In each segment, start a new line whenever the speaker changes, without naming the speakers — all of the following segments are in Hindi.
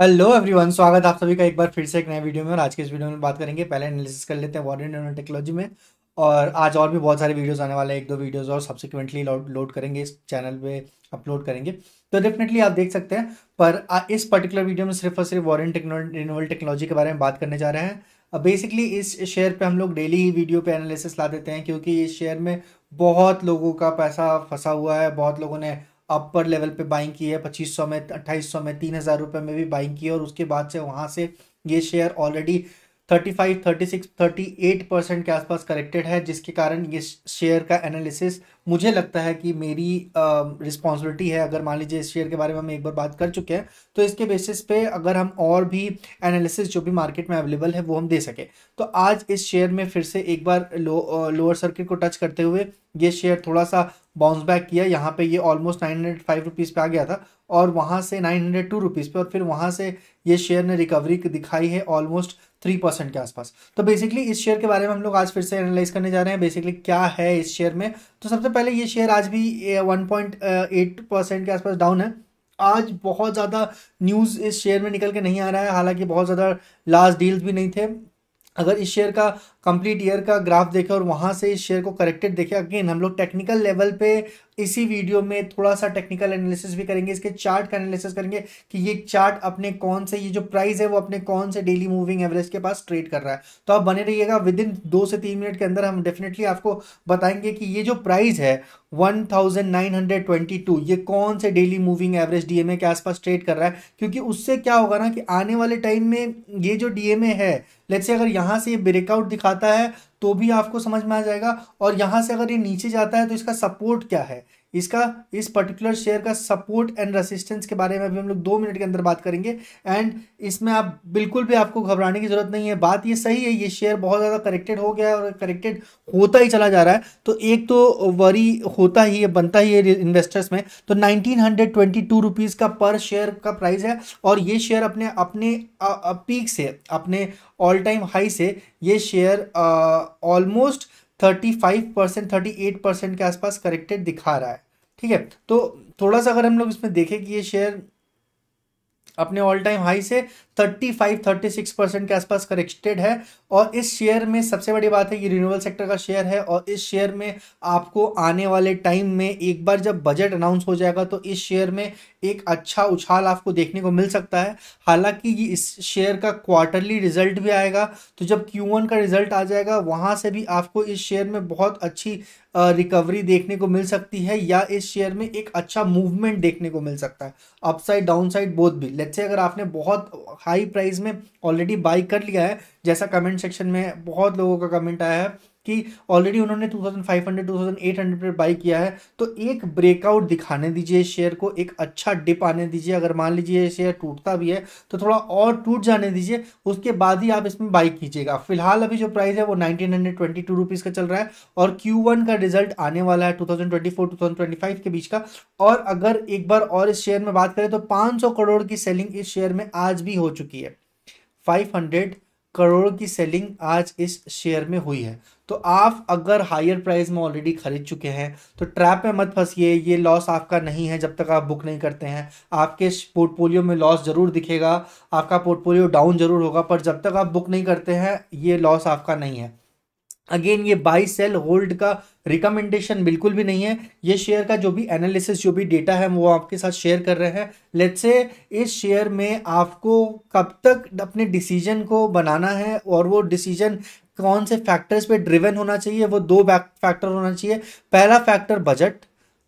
हेलो एवरीवन स्वागत आप सभी का एक बार फिर से एक नए वीडियो में और आज के इस वीडियो में बात करेंगे पहले एनालिसिस कर लेते हैं वॉरेंट एंड टेक्नोलॉजी में और आज और भी बहुत सारे वीडियोस आने वाले हैं एक दो वीडियोस और सब्सिक्वेंटली लोड करेंगे इस चैनल पे अपलोड करेंगे तो डेफिनेटली आप देख सकते हैं पर इस पर्टिकुलर वीडियो में सिर्फ और सिर्फ वॉरेंट रिनोवल टेक्नोलॉजी के बारे में बात करने जा रहे हैं बेसिकली इस शेयर पे हम लोग डेली वीडियो पे एनालिसिस ला देते हैं क्योंकि इस शेयर में बहुत लोगों का पैसा फंसा हुआ है बहुत लोगों ने अपर लेवल पे बाइंग की है पच्चीस सौ में अट्ठाईस सौ में तीन हज़ार रुपये में भी बाइंग की है और उसके बाद से वहाँ से ये शेयर ऑलरेडी 35, 36, 38 परसेंट के आसपास करेक्टेड है जिसके कारण ये शेयर का एनालिसिस मुझे लगता है कि मेरी रिस्पॉन्सिबिलिटी है अगर मान लीजिए इस शेयर के बारे में हम एक बार बात कर चुके हैं तो इसके बेसिस पे अगर हम और भी एनालिसिस जो भी मार्केट में अवेलेबल है वो हम दे सकें तो आज इस शेयर में फिर से एक बार लो लोअर सर्किट को टच करते हुए ये शेयर थोड़ा सा बाउंस बैक किया यहाँ पे ये almost nine hundred five rupees पे आ गया था और वहाँ से नाइन हंड्रेड टू रुपीज़ पे और फिर वहाँ से ये शेयर ने रिकवरी दिखाई है ऑलमोस्ट थ्री परसेंट के आसपास तो बेसिकली इस शेयर के बारे में हम लोग आज फिर से एनालाइज करने जा रहे हैं बेसिकली क्या है इस शेयर में तो सबसे पहले ये शेयर आज भी वन पॉइंट एट परसेंट के आसपास डाउन है आज बहुत ज़्यादा न्यूज़ इस शेयर में निकल के नहीं आ रहा है हालांकि बहुत ज़्यादा लास्ट डील्स भी नहीं थे अगर इस शेयर का कंप्लीट ईयर का ग्राफ देखें और वहाँ से इस शेयर को करेक्टेड देखें अगेन हम लोग टेक्निकल लेवल पे इसी वीडियो में थोड़ा सा टेक्निकल एनालिसिस भी करेंगे इसके चार्ट का एनालिसिस करेंगे कि ये चार्ट अपने कौन से ये जो प्राइस है वो अपने कौन से डेली मूविंग एवरेज के पास ट्रेड कर रहा है तो आप बने रहिएगा विद इन दो से तीन मिनट के अंदर हम डेफिनेटली आपको बताएंगे कि ये जो प्राइस है वन ये कौन से डेली मूविंग एवरेज डीएमए के आसपास ट्रेड कर रहा है क्योंकि उससे क्या होगा ना कि आने वाले टाइम में ये जो डीएमए है लेट्स से अगर यहाँ से ये ब्रेकआउट दिखा खाता है तो भी आपको समझ में आ जाएगा और यहाँ से अगर ये नीचे जाता है तो इसका सपोर्ट क्या है इसका इस पर्टिकुलर शेयर का सपोर्ट एंड रेसिस्टेंस के बारे में अभी हम लोग दो मिनट के अंदर बात करेंगे एंड इसमें आप बिल्कुल भी आपको घबराने की जरूरत नहीं है बात ये सही है ये शेयर बहुत ज़्यादा करेक्टेड हो गया है और करेक्टेड होता ही चला जा रहा है तो एक तो वरी होता ही है बनता ही है इन्वेस्टर्स में तो nineteen hundred twenty two rupees का पर शेयर का प्राइस है और ये शेयर अपने अपने पीक से अपने ऑल टाइम हाई से ये share almost thirty five percent thirty eight percent के आसपास करेक्टेड दिखा रहा है ठीक है तो थोड़ा सा अगर हम लोग इसमें देखें कि ये शेयर अपने ऑल टाइम हाई से 35 36 परसेंट के आसपास करेक्टेड है और इस शेयर में सबसे बड़ी बात है कि रिन्यूएबल सेक्टर का शेयर है और इस शेयर में आपको आने वाले टाइम में एक बार जब बजट अनाउंस हो जाएगा तो इस शेयर में एक अच्छा उछाल आपको देखने को मिल सकता है हालांकि इस शेयर का क्वार्टरली रिजल्ट भी आएगा तो जब क्यू का रिजल्ट आ जाएगा वहाँ से भी आपको इस शेयर में बहुत अच्छी रिकवरी देखने को मिल सकती है या इस शेयर में एक अच्छा मूवमेंट देखने को मिल सकता है अपसाइड डाउनसाइड बोथ भी लेट्स से अगर आपने बहुत हाई प्राइस में ऑलरेडी बाई कर लिया है जैसा कमेंट सेक्शन में बहुत लोगों का कमेंट आया है कि ऑलरेडी उन्होंने 2500 2800 पर बाई किया है तो एक ब्रेकआउट दिखाने दीजिए शेयर को एक अच्छा डिप आने दीजिए अगर मान लीजिए शेयर टूटता भी है तो थोड़ा और टूट जाने दीजिए उसके बाद ही आप इसमें बाई कीजिएगा फिलहाल अभी जो प्राइस है वो नाइनटीन का चल रहा है और क्यू का रिजल्ट आने वाला है टू थाउजेंड के बीच का और अगर एक बार और इस शेयर में बात करें तो 500 करोड़ की सेलिंग इस शेयर में आज भी हो चुकी है 500 करोड़ की सेलिंग आज इस शेयर में हुई है तो आप अगर हायर प्राइस में ऑलरेडी ख़रीद चुके हैं तो ट्रैप में मत फंसिए ये लॉस आपका नहीं है जब तक आप बुक नहीं करते हैं आपके पोर्टफोलियो में लॉस ज़रूर दिखेगा आपका पोर्टफोलियो डाउन ज़रूर होगा पर जब तक आप बुक नहीं करते हैं ये लॉस आपका नहीं है अगेन ये बाई सेल होल्ड का रिकमेंडेशन बिल्कुल भी नहीं है ये शेयर का जो भी एनालिसिस जो भी डेटा है वो आपके साथ शेयर कर रहे हैं लेट से इस शेयर में आपको कब तक अपने डिसीजन को बनाना है और वो डिसीजन कौन से फैक्टर्स पे ड्रिवन होना चाहिए वो दो फैक्टर होना चाहिए पहला फैक्टर बजट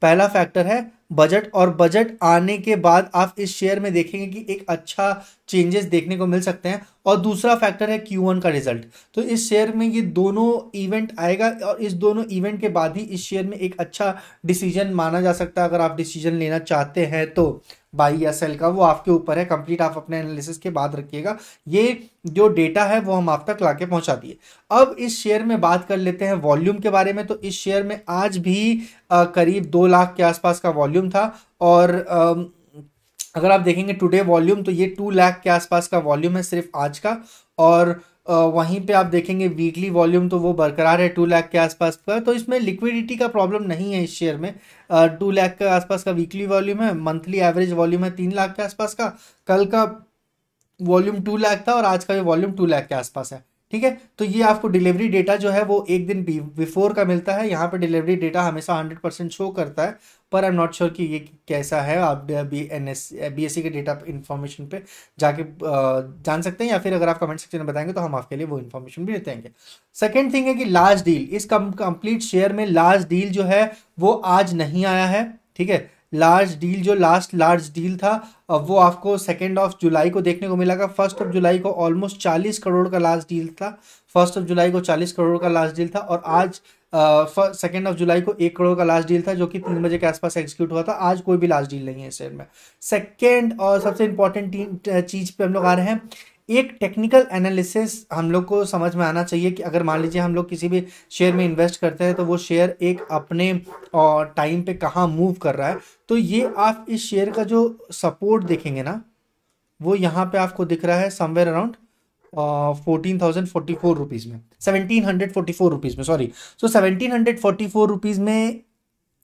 पहला फैक्टर है बजट और बजट आने के बाद आप इस शेयर में देखेंगे कि एक अच्छा चेंजेस देखने को मिल सकते हैं और दूसरा फैक्टर है क्यू वन का रिजल्ट तो इस शेयर में ये दोनों इवेंट आएगा और इस दोनों इवेंट के बाद ही इस शेयर में एक अच्छा डिसीजन माना जा सकता है अगर आप डिसीजन लेना चाहते हैं तो बाई या सेल का वो आपके ऊपर है कंप्लीट आप अपने एनालिसिस के बाद रखिएगा ये जो डेटा है वो हम आप तक लाके पहुँचा दिए अब इस शेयर में बात कर लेते हैं वॉल्यूम के बारे में तो इस शेयर में आज भी करीब दो लाख के आसपास का वॉल्यूम वॉल्यूम था और um, अगर आप देखेंगे टुडे वॉल्यूम तो ये टू लाख के आसपास का वॉल्यूम है सिर्फ आज का और uh, वहीं पे आप देखेंगे वीकली वॉल्यूम तो वो बरकरार है टू लाख तो uh, के आसपास का तो इसमें लिक्विडिटी का प्रॉब्लम नहीं है इस शेयर में टू लाख के आसपास का वीकली वॉल्यूम है मंथली एवरेज वॉल्यूम है तीन लाख के आसपास का कल का वॉल्यूम टू लाख था और आज का भी वॉल्यूम टू लाख के आसपास है ठीक है तो ये आपको डिलीवरी डेटा जो है वो एक दिन बिफोर का मिलता है यहाँ पर डिलीवरी डेटा हमेशा हंड्रेड परसेंट शो करता है पर आई एम नॉट श्योर कि ये कैसा है आप B N S B S C के डेटा इन्फॉर्मेशन पे जाके जान सकते हैं या फिर अगर आप कमेंट सेक्शन में बताएंगे तो हम आपके लिए वो इन्फॉर्मेशन भी देते सेकेंड थिंग है कि लास्ट डील इस कंप्लीट शेयर में लास्ट डील जो है वो आज नहीं आया है ठीक है लार्ज डील जो लास्ट लार्ज डील था वो आपको सेकेंड ऑफ जुलाई को देखने को था फर्स्ट ऑफ जुलाई को ऑलमोस्ट चालीस करोड़ का लास्ट डील था फर्स्ट ऑफ जुलाई को चालीस करोड़ का लास्ट डील था और आज सेकेंड ऑफ जुलाई को एक करोड़ का लास्ट डील था जो कि तीन बजे के आसपास एग्जीक्यूट हुआ था आज कोई भी लास्ट डील नहीं है शेयर में सेकेंड और सबसे इंपॉर्टेंट चीज़ पे हम लोग आ रहे हैं एक टेक्निकल एनालिसिस हम लोग को समझ में आना चाहिए कि अगर मान लीजिए हम लोग किसी भी शेयर में इन्वेस्ट करते हैं तो वो शेयर एक अपने टाइम पे कहाँ मूव कर रहा है तो ये आप इस शेयर का जो सपोर्ट देखेंगे ना वो यहाँ पे आपको दिख रहा है somewhere around fourteen thousand forty four rupees में seventeen hundred forty four rupees में sorry so seventeen hundred forty four rupees में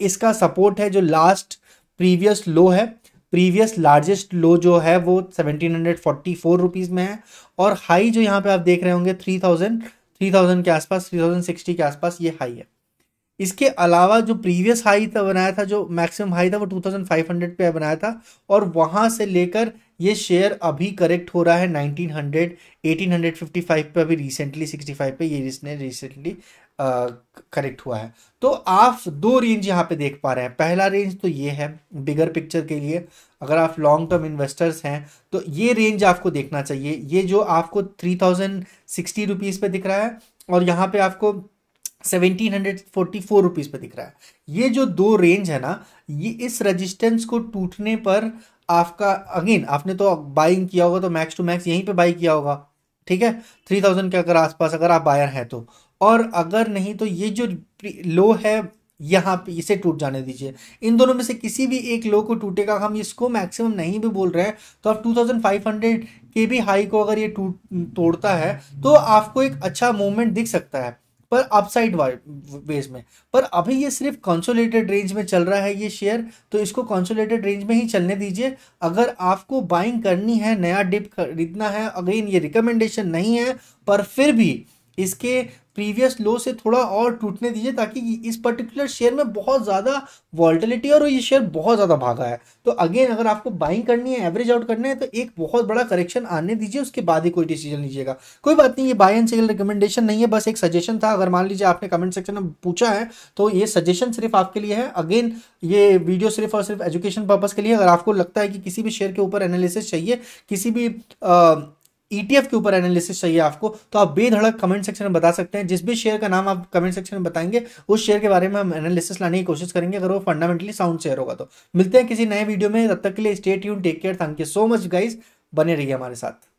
इसका सपोर्ट है जो लास्ट प्रीवियस लो है प्रीवियस लार्जेस्ट लो जो है वो seventeen hundred forty four rupees में है और हाई जो यहाँ पे आप देख रहे होंगे थ्री थाउजेंड थ्री थाउजेंड के आसपास थ्री थाउजेंड सिक्सटी के आसपास ये हाई है इसके अलावा जो प्रीवियस हाई था बनाया था जो मैक्सिमम हाई था वो 2500 पे बनाया था और वहाँ से लेकर ये शेयर अभी करेक्ट हो रहा है 1900 1855 पे अभी रिसेंटली 65 पे ये इसने रिसेंटली कनेक्ट हुआ है तो आप दो रेंज यहाँ पे देख पा रहे हैं पहला रेंज तो ये है बिगर पिक्चर के लिए अगर आप लॉन्ग टर्म इन्वेस्टर्स हैं तो ये रेंज आपको देखना चाहिए ये जो आपको थ्री थाउजेंड सिक्सटी रुपीज़ पे दिख रहा है और यहाँ पे आपको seventeen hundred forty four rupees पे दिख रहा है ये जो दो रेंज है ना ये इस रजिस्टेंस को टूटने पर आपका अगेन आपने तो बाइंग किया होगा तो मैक्स टू मैक्स यहीं पे बाई किया होगा ठीक है थ्री थाउजेंड के अगर आसपास अगर आप बायर हैं तो और अगर नहीं तो ये जो लो है यहाँ पे इसे टूट जाने दीजिए इन दोनों में से किसी भी एक लो को टूटेगा हम इसको मैक्सिमम नहीं भी बोल रहे हैं तो आप 2500 के भी हाई को अगर ये टूट तोड़ता है तो आपको एक अच्छा मूवमेंट दिख सकता है पर अपसाइड वेज में पर अभी ये सिर्फ कॉन्सोलेटेड रेंज में चल रहा है ये शेयर तो इसको कॉन्सोलेटेड रेंज में ही चलने दीजिए अगर आपको बाइंग करनी है नया डिप खरीदना है अगेन ये रिकमेंडेशन नहीं है पर फिर भी इसके प्रीवियस लो से थोड़ा और टूटने दीजिए ताकि इस पर्टिकुलर शेयर में बहुत ज़्यादा वॉल्टिलिटी और ये शेयर बहुत ज़्यादा भागा है तो अगेन अगर आपको बाइंग करनी है एवरेज आउट करना है तो एक बहुत बड़ा करेक्शन आने दीजिए उसके बाद ही कोई डिसीजन लीजिएगा कोई बात नहीं ये बाय एंड सेल रिकमेंडेशन नहीं है बस एक सजेशन था अगर मान लीजिए आपने कमेंट सेक्शन में पूछा है तो ये सजेशन सिर्फ आपके लिए है अगेन ये वीडियो सिर्फ और सिर्फ एजुकेशन पर्पज़ के लिए अगर आपको लगता है कि किसी भी शेयर के ऊपर एनालिसिस चाहिए किसी भी आ, ईटीएफ e के ऊपर एनालिसिस चाहिए आपको तो आप बेधड़क कमेंट सेक्शन में बता सकते हैं जिस भी शेयर का नाम आप कमेंट सेक्शन में बताएंगे उस शेयर के बारे में हम एनालिसिस लाने की कोशिश करेंगे अगर वो फंडामेंटली साउंड शेयर होगा तो मिलते हैं किसी नए वीडियो में तब तक के लिए स्टेट यून take care thank you so much guys बने रहिए हमारे साथ